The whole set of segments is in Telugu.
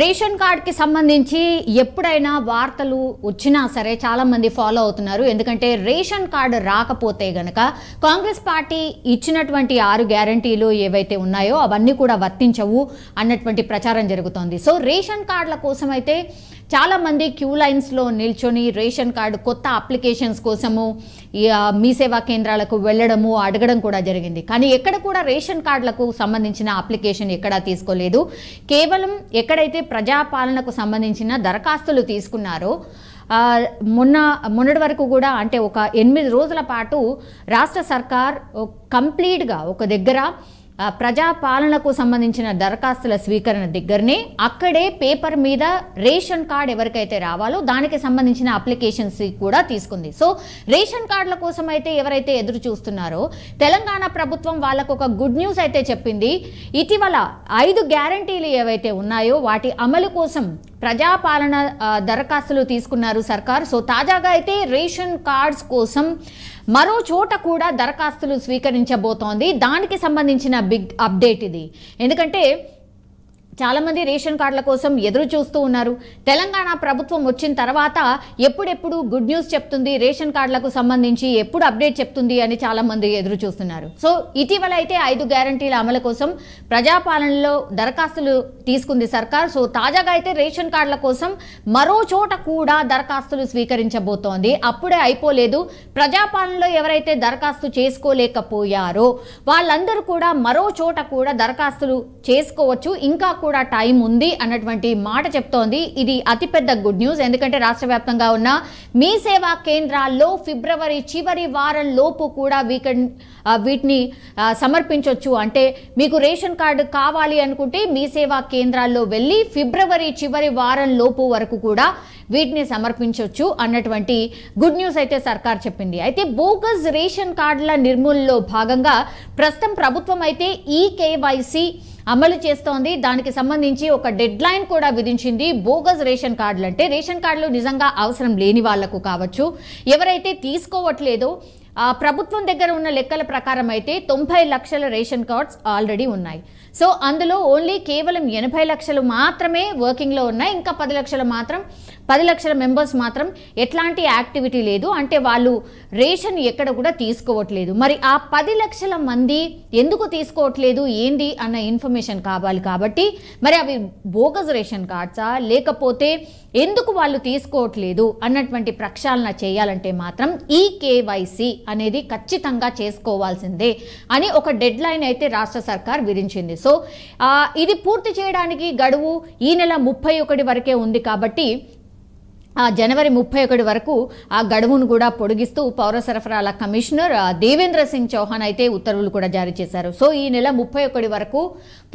రేషన్ కార్డ్కి సంబంధించి ఎప్పుడైనా వార్తలు వచ్చినా సరే చాలామంది ఫాలో అవుతున్నారు ఎందుకంటే రేషన్ కార్డు రాకపోతే గనక కాంగ్రెస్ పార్టీ ఇచ్చినటువంటి ఆరు గ్యారంటీలు ఏవైతే ఉన్నాయో అవన్నీ కూడా వర్తించవు అన్నటువంటి ప్రచారం జరుగుతోంది సో రేషన్ కార్డుల కోసం అయితే చాలా మంది క్యూ లైన్స్లో నిల్చొని రేషన్ కార్డు కొత్త అప్లికేషన్స్ కోసము మీ సేవా కేంద్రాలకు వెళ్ళడము అడగడం కూడా జరిగింది కానీ ఎక్కడ కూడా రేషన్ కార్డులకు సంబంధించిన అప్లికేషన్ ఎక్కడా తీసుకోలేదు కేవలం ఎక్కడైతే ప్రజాపాలనకు సంబంధించిన దరఖాస్తులు తీసుకున్నారో మొన్న మొన్నటి వరకు కూడా అంటే ఒక ఎనిమిది రోజుల పాటు రాష్ట్ర సర్కార్ కంప్లీట్గా ఒక దగ్గర ప్రజాపాలనకు సంబంధించిన దరఖాస్తుల స్వీకరణ దగ్గరనే అక్కడే పేపర్ మీద రేషన్ కార్డ్ ఎవరికైతే రావాలో దానికి సంబంధించిన అప్లికేషన్స్ కూడా తీసుకుంది సో రేషన్ కార్డుల కోసం అయితే ఎవరైతే ఎదురు చూస్తున్నారో తెలంగాణ ప్రభుత్వం వాళ్ళకు ఒక గుడ్ న్యూస్ అయితే చెప్పింది ఇటీవల ఐదు గ్యారంటీలు ఏవైతే ఉన్నాయో వాటి అమలు కోసం ప్రజాపాలన దరఖాస్తులు తీసుకున్నారు సర్కార్ సో తాజాగా అయితే రేషన్ కార్డ్స్ కోసం మరో చోట కూడా దరఖాస్తులు స్వీకరించబోతోంది దానికి సంబంధించిన బిగ్ అప్డేట్ ఇది ఎందుకంటే చాలామంది రేషన్ కార్డుల కోసం ఎదురు చూస్తూ ఉన్నారు తెలంగాణ ప్రభుత్వం వచ్చిన తర్వాత ఎప్పుడెప్పుడు గుడ్ న్యూస్ చెప్తుంది రేషన్ కార్డులకు సంబంధించి ఎప్పుడు అప్డేట్ చెప్తుంది అని చాలామంది ఎదురు చూస్తున్నారు సో ఇటీవల అయితే ఐదు గ్యారంటీల అమలు కోసం ప్రజాపాలనలో దరఖాస్తులు తీసుకుంది సర్కార్ సో తాజాగా అయితే రేషన్ కార్డుల కోసం మరో చోట కూడా దరఖాస్తులు స్వీకరించబోతోంది అప్పుడే అయిపోలేదు ప్రజాపాలనలో ఎవరైతే దరఖాస్తు చేసుకోలేకపోయారో వాళ్ళందరూ కూడా మరో చోట కూడా దరఖాస్తులు చేసుకోవచ్చు ఇంకా కూడా కూడా టైం ఉంది అన్నటువంటి మాట చెప్తోంది ఇది అతిపెద్ద గుడ్ న్యూస్ ఎందుకంటే రాష్ట్ర వ్యాప్తంగా ఉన్న మీ సేవా కేంద్రాల్లో ఫిబ్రవరి చివరి వారం లోపు కూడా వీకెండ్ వీటిని సమర్పించవచ్చు అంటే మీకు రేషన్ కార్డు కావాలి అనుకుంటే మీ సేవా కేంద్రాల్లో వెళ్ళి ఫిబ్రవరి చివరి వారం లోపు వరకు కూడా వీటిని సమర్పించవచ్చు అన్నటువంటి గుడ్ న్యూస్ అయితే సర్కార్ చెప్పింది అయితే బోగస్ రేషన్ కార్డుల నిర్మూలనలో భాగంగా ప్రస్తుతం ప్రభుత్వం అయితే ఈ కేవైసీ అమలు చేస్తోంది దానికి సంబంధించి ఒక డెడ్ లైన్ కూడా విధించింది బోగస్ రేషన్ కార్డులు అంటే రేషన్ కార్డులు నిజంగా అవసరం లేని వాళ్లకు కావచ్చు ఎవరైతే తీసుకోవట్లేదో ప్రభుత్వం దగ్గర ఉన్న లెక్కల ప్రకారం అయితే తొంభై లక్షల రేషన్ కార్డ్స్ ఆల్రెడీ ఉన్నాయి సో అందులో ఓన్లీ కేవలం ఎనభై లక్షలు మాత్రమే వర్కింగ్లో ఉన్నాయి ఇంకా పది లక్షలు మాత్రం పది లక్షల మెంబర్స్ మాత్రం ఎట్లాంటి యాక్టివిటీ లేదు అంటే వాళ్ళు రేషన్ ఎక్కడ కూడా తీసుకోవట్లేదు మరి ఆ పది లక్షల మంది ఎందుకు తీసుకోవట్లేదు ఏంది అన్న ఇన్ఫర్మేషన్ కావాలి కాబట్టి మరి అవి బోగస్ రేషన్ కార్డ్సా లేకపోతే ఎందుకు వాళ్ళు తీసుకోవట్లేదు అన్నటువంటి ప్రక్షాళన చేయాలంటే మాత్రం ఈ కేవైసీ అనేది ఖచ్చితంగా చేసుకోవాల్సిందే అని ఒక డెడ్ లైన్ అయితే రాష్ట్ర సర్కార్ విధించింది సో ఇది పూర్తి చేయడానికి గడువు ఈ నెల ముప్పై ఒకటి వరకే ఉంది కాబట్టి ఆ జనవరి ముప్పై ఒకటి వరకు ఆ గడువును కూడా పొడిగిస్తూ పౌర సరఫరాల కమిషనర్ దేవేంద్ర సింగ్ చౌహాన్ అయితే ఉత్తర్వులు కూడా జారీ చేశారు సో ఈ నెల ముప్పై ఒకటి వరకు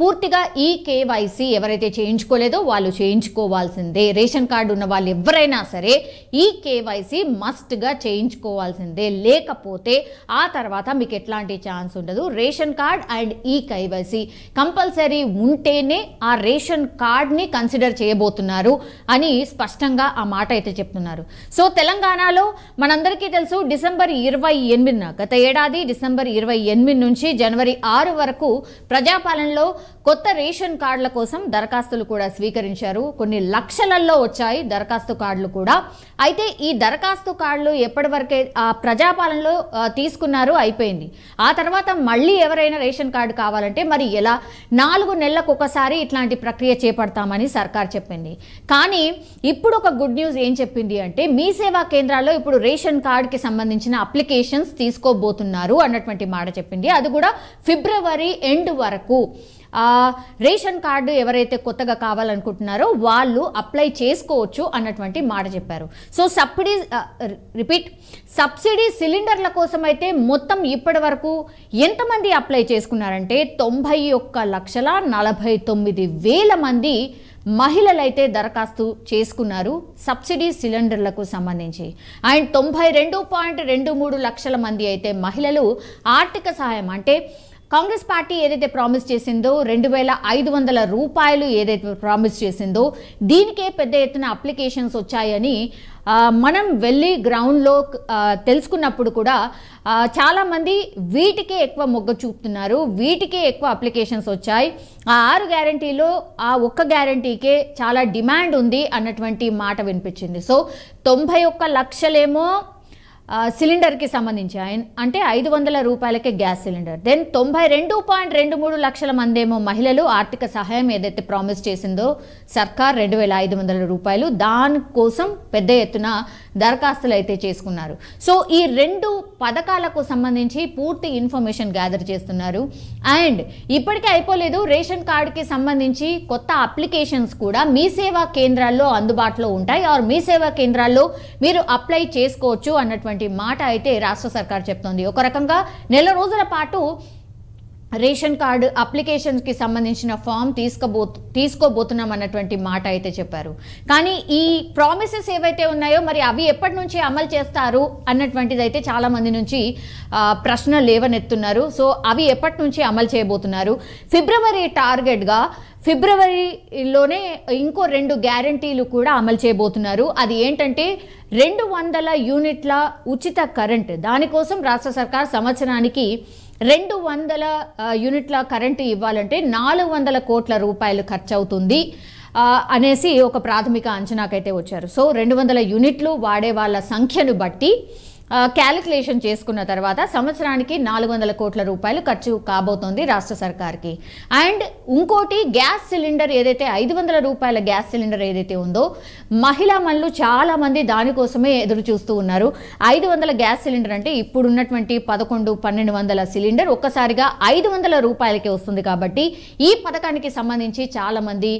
పూర్తిగా ఈ కేవైసీ ఎవరైతే చేయించుకోలేదో వాళ్ళు చేయించుకోవాల్సిందే రేషన్ కార్డు ఉన్న వాళ్ళు ఎవరైనా సరే ఈ కేవైసీ మస్ట్గా చేయించుకోవాల్సిందే లేకపోతే ఆ తర్వాత మీకు ఎట్లాంటి ఛాన్స్ ఉండదు రేషన్ కార్డ్ అండ్ ఈ కేవైసీ కంపల్సరీ ఉంటేనే ఆ రేషన్ కార్డ్ని కన్సిడర్ చేయబోతున్నారు అని స్పష్టంగా ఆ మాట అయితే చెప్తున్నారు సో తెలంగాణలో మనందరికీ తెలుసు డిసెంబర్ ఇరవై ఎనిమిదిన గత ఏడాది డిసెంబర్ ఇరవై ఎనిమిది నుంచి జనవరి ఆరు వరకు ప్రజాపాలనలో కొత్త రేషన్ కార్డుల కోసం దరఖాస్తులు కూడా స్వీకరించారు కొన్ని లక్షలల్లో వచ్చాయి దరఖాస్తు కార్డులు కూడా అయితే ఈ దరఖాస్తు కార్డులు ఎప్పటి వరకే ఆ ప్రజాపాలనలో తీసుకున్నారు అయిపోయింది ఆ తర్వాత మళ్ళీ ఎవరైనా రేషన్ కార్డు కావాలంటే మరి ఎలా నాలుగు నెలలకు ఒకసారి ఇట్లాంటి ప్రక్రియ చేపడతామని సర్కార్ చెప్పింది కానీ ఇప్పుడు ఒక గుడ్ న్యూస్ ఏం చెప్పింది అంటే మీ సేవా కేంద్రాల్లో ఇప్పుడు రేషన్ కార్డ్కి సంబంధించిన అప్లికేషన్స్ తీసుకోబోతున్నారు అన్నటువంటి మాట చెప్పింది అది కూడా ఫిబ్రవరి ఎండ్ వరకు రేషన్ కార్డు ఎవరైతే కొత్తగా కావాలనుకుంటున్నారో వాళ్ళు అప్లై చేసుకోవచ్చు అన్నటువంటి మాట చెప్పారు సో సబ్సిడీ రిపీట్ సబ్సిడీ సిలిండర్ల కోసం అయితే మొత్తం ఇప్పటి వరకు ఎంతమంది అప్లై చేసుకున్నారంటే తొంభై ఒక్క లక్షల నలభై తొమ్మిది వేల మంది మహిళలైతే దరఖాస్తు చేసుకున్నారు సబ్సిడీ సిలిండర్లకు సంబంధించి అండ్ తొంభై రెండు పాయింట్ రెండు మూడు లక్షల మంది అయితే మహిళలు ఆర్థిక సహాయం అంటే కాంగ్రెస్ పార్టీ ఏదైతే ప్రామిస్ చేసిందో రెండు వేల ఐదు వందల రూపాయలు ఏదైతే ప్రామిస్ చేసిందో దీనికే పెద్ద ఎత్తున అప్లికేషన్స్ వచ్చాయని మనం వెళ్ళి గ్రౌండ్లో తెలుసుకున్నప్పుడు కూడా చాలామంది వీటికే ఎక్కువ మొగ్గ చూపుతున్నారు వీటికే ఎక్కువ అప్లికేషన్స్ వచ్చాయి ఆ ఆరు గ్యారంటీలో ఆ ఒక్క గ్యారంటీకే చాలా డిమాండ్ ఉంది అన్నటువంటి మాట వినిపించింది సో తొంభై ఒక్క లక్షలేమో సిలిండర్కి సంబంధించి అంటే ఐదు వందల రూపాయలకే గ్యాస్ సిలిండర్ దెన్ తొంభై రెండు పాయింట్ రెండు మూడు లక్షల మందేమో మహిళలు ఆర్థిక సహాయం ఏదైతే ప్రామిస్ చేసిందో సర్కార్ రెండు వేల ఐదు వందల రూపాయలు దానికోసం పెద్ద ఎత్తున దరఖాస్తులు అయితే చేసుకున్నారు సో ఈ రెండు పథకాలకు సంబంధించి పూర్తి ఇన్ఫర్మేషన్ గ్యాదర్ చేస్తున్నారు అండ్ ఇప్పటికే అయిపోలేదు రేషన్ కార్డుకి సంబంధించి కొత్త అప్లికేషన్స్ కూడా మీ సేవా కేంద్రాల్లో అందుబాటులో ఉంటాయి ఆర్ మీ సేవా కేంద్రాల్లో మీరు అప్లై చేసుకోవచ్చు అన్నటువంటి అనేటువంటి మాట అయితే రాష్ట్ర సర్కార్ చెప్తోంది ఒక రకంగా నెల రోజుల పాటు రేషన్ కార్డు అప్లికేషన్స్కి సంబంధించిన ఫామ్ తీసుకోబో తీసుకోబోతున్నాం అన్నటువంటి మాట అయితే చెప్పారు కానీ ఈ ప్రామిసెస్ ఏవైతే ఉన్నాయో మరి అవి ఎప్పటి నుంచి అమలు చేస్తారు అన్నటువంటిది అయితే చాలామంది నుంచి ప్రశ్న లేవనెత్తున్నారు సో అవి ఎప్పటి నుంచి అమలు చేయబోతున్నారు ఫిబ్రవరి టార్గెట్గా ఫిబ్రవరిలోనే ఇంకో రెండు గ్యారంటీలు కూడా అమలు చేయబోతున్నారు అది ఏంటంటే రెండు వందల యూనిట్ల ఉచిత కరెంట్ దానికోసం రాష్ట్ర సర్కార్ సంవత్సరానికి రెండు వందల యూనిట్ల కరెంటు ఇవ్వాలంటే నాలుగు వందల కోట్ల రూపాయలు ఖర్చు అవుతుంది అనేసి ఒక ప్రాథమిక అంచనాకైతే వచ్చారు సో రెండు వందల యూనిట్లు వాడే వాళ్ళ సంఖ్యను బట్టి క్యాలిక్యులేషన్ చేసుకున్న తర్వాత సంవత్సరానికి నాలుగు వందల కోట్ల రూపాయలు ఖర్చు కాబోతోంది రాష్ట్ర సర్కార్కి అండ్ ఇంకోటి గ్యాస్ సిలిండర్ ఏదైతే ఐదు వందల రూపాయల గ్యాస్ సిలిండర్ ఏదైతే ఉందో మహిళా మనులు చాలామంది దానికోసమే ఎదురు చూస్తూ ఉన్నారు ఐదు వందల గ్యాస్ సిలిండర్ అంటే ఇప్పుడున్నటువంటి పదకొండు పన్నెండు వందల సిలిండర్ ఒక్కసారిగా ఐదు వందల రూపాయలకే వస్తుంది కాబట్టి ఈ పథకానికి సంబంధించి చాలామంది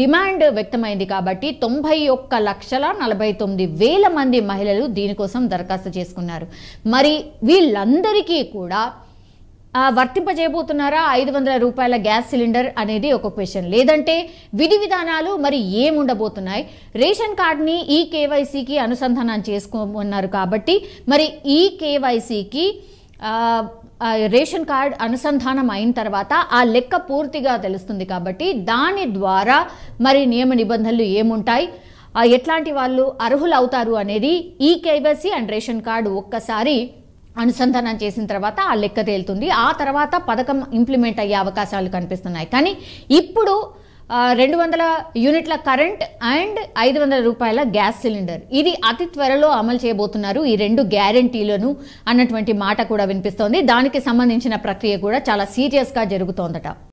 డిమాండ్ వ్యక్తమైంది కాబట్టి తొంభై ఒక్క లక్షల నలభై తొమ్మిది వేల మంది మహిళలు దీనికోసం దరఖాస్తు చేసుకున్నారు మరి వీళ్ళందరికీ కూడా వర్తింపజేయబోతున్నారా ఐదు వందల రూపాయల గ్యాస్ సిలిండర్ అనేది ఒక క్వశ్చన్ లేదంటే విధి విధానాలు మరి ఏముండబోతున్నాయి రేషన్ కార్డ్ని ఈ కేవైసీకి అనుసంధానం చేసుకోమన్నారు కాబట్టి మరి ఈ కేవైసీకి రేషన్ కార్డ్ అనుసంధానం అయిన తర్వాత ఆ లెక్క పూర్తిగా తెలుస్తుంది కాబట్టి దాని ద్వారా మరి నియమ నిబంధనలు ఏముంటాయి ఎట్లాంటి వాళ్ళు అర్హులు అవుతారు అనేది ఈ కేవైసీ అండ్ రేషన్ కార్డు ఒక్కసారి అనుసంధానం చేసిన తర్వాత ఆ లెక్క తేలుతుంది ఆ తర్వాత పథకం ఇంప్లిమెంట్ అయ్యే అవకాశాలు కనిపిస్తున్నాయి కానీ ఇప్పుడు రెండు వందల యూనిట్ల కరెంట్ అండ్ ఐదు వందల రూపాయల గ్యాస్ సిలిండర్ ఇది అతి త్వరలో అమలు చేయబోతున్నారు ఈ రెండు గ్యారంటీలను అన్నటువంటి మాట కూడా వినిపిస్తోంది దానికి సంబంధించిన ప్రక్రియ కూడా చాలా సీరియస్గా జరుగుతోందట